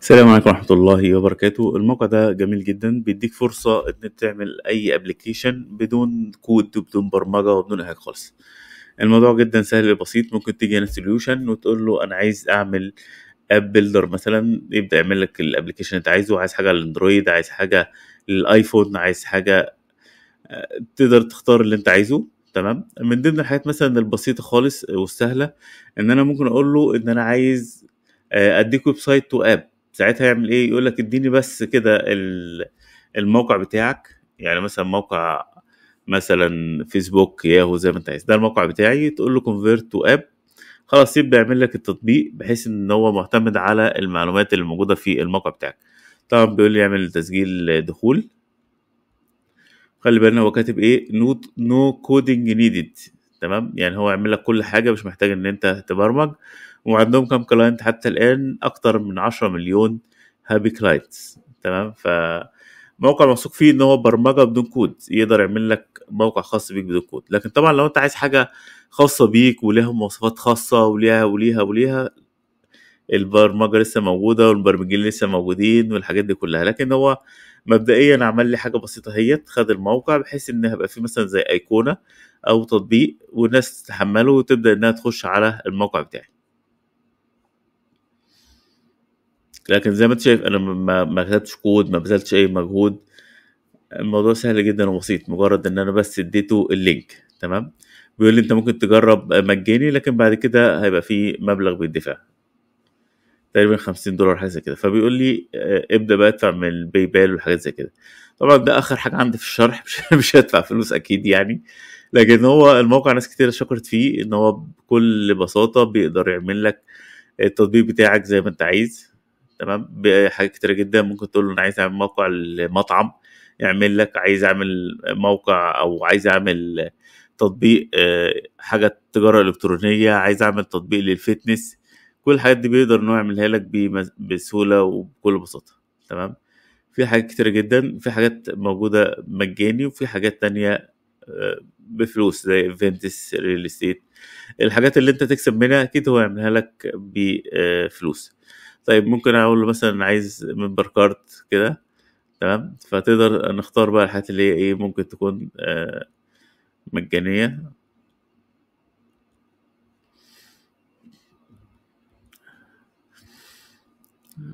السلام عليكم ورحمة الله وبركاته الموقع ده جميل جدا بيديك فرصة ان تعمل اي ابلكيشن بدون كود وبدون برمجة وبدون اي حاجة خالص الموضوع جدا سهل وبسيط ممكن تيجي هنا سوليوشن وتقول له انا عايز اعمل اب بيلدر مثلا يبدا يعمل لك الابلكيشن اللي انت عايزه عايز حاجه للاندرويد عايز حاجه للايفون عايز حاجه آه، تقدر تختار اللي انت عايزه تمام من ضمن الحاجات مثلا البسيطه خالص والسهله ان انا ممكن اقول له ان انا عايز آه، اديك ويب سايت تو اب ساعتها يعمل ايه يقول لك اديني بس كده الموقع بتاعك يعني مثلا موقع مثلا فيسبوك ياهو زي ما انت عايز ده الموقع بتاعي تقول له كونفيرت تو اب خلاص يبدا يعمل لك التطبيق بحيث ان هو معتمد على المعلومات اللي موجوده في الموقع بتاعك طبعا بيقول لي اعمل تسجيل دخول خلي بالنا هو كاتب ايه نوت نو كودنج نيدد تمام يعني هو يعمل لك كل حاجه مش محتاج ان انت تبرمج وعندهم كام كلاينت حتى الان اكتر من 10 مليون هابي كلاينتس تمام ف موقع موثوق فيه ان هو برمجه بدون كود يقدر يعمل لك موقع خاص بيك بدون كود لكن طبعا لو انت عايز حاجه خاصه بيك وليها مواصفات خاصه وليها وليها وليها البرمجه لسه موجوده والمبرمجين لسه موجودين والحاجات دي كلها لكن هو مبدئيا عمل لي حاجه بسيطه هي خد الموقع بحيث ان هيبقى فيه مثلا زي ايقونه او تطبيق والناس تتحمله وتبدا انها تخش على الموقع بتاعي لكن زي ما انت شايف انا ما كتبتش كود ما بذلتش اي مجهود الموضوع سهل جدا وبسيط مجرد ان انا بس اديته اللينك تمام بيقول لي انت ممكن تجرب مجاني لكن بعد كده هيبقى فيه مبلغ بيدفع تقريبا 50 دولار حاجه زي كده فبيقول لي آه، ابدا بقى ادفع من الباي بال والحاجات زي كده طبعا ده اخر حاجه عندي في الشرح مش مش هدفع فلوس اكيد يعني لكن هو الموقع ناس كتير شكرت فيه ان هو بكل بساطه بيقدر يعمل لك التطبيق بتاعك زي ما انت عايز تمام بحاجات كتيره جدا ممكن تقول له انا عايز اعمل موقع لمطعم يعمل لك عايز اعمل موقع او عايز اعمل تطبيق آه، حاجه تجاره الكترونيه عايز اعمل تطبيق للفتنس كل الحاجات دي بيقدر انه يعملها لك بسهوله وبكل بساطه تمام في حاجات كتيره جدا في حاجات موجوده مجاني وفي حاجات تانية آه، بفلوس زي فينتس ريل استيت الحاجات اللي انت تكسب منها اكيد هو يعملها لك بفلوس طيب ممكن اقول له مثلا عايز ممبر كارد كده تمام فتقدر نختار بقى الحاجات اللي هي ايه ممكن تكون آه، مجانيه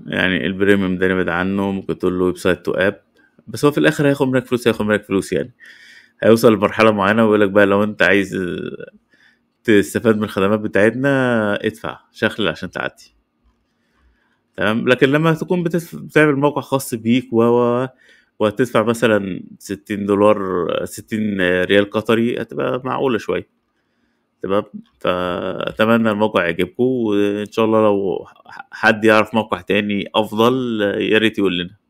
يعني البريميوم ده نبعد عنه ممكن تقول له ويب سايت تو اب بس هو في الاخر هياخد منك فلوس هياخد منك فلوس يعني هيوصل لمرحله معينه ويقول لك بقى لو انت عايز تستفاد من الخدمات بتاعتنا ادفع شخل عشان تعدي تمام لكن لما تكون بتعمل موقع خاص بيك و وتدفع مثلا ستين دولار ستين ريال قطري هتبقى معقوله شويه تمام فاتمنى الموقع يعجبكم وان شاء الله لو حد يعرف موقع تاني افضل يا ريت يقول لنا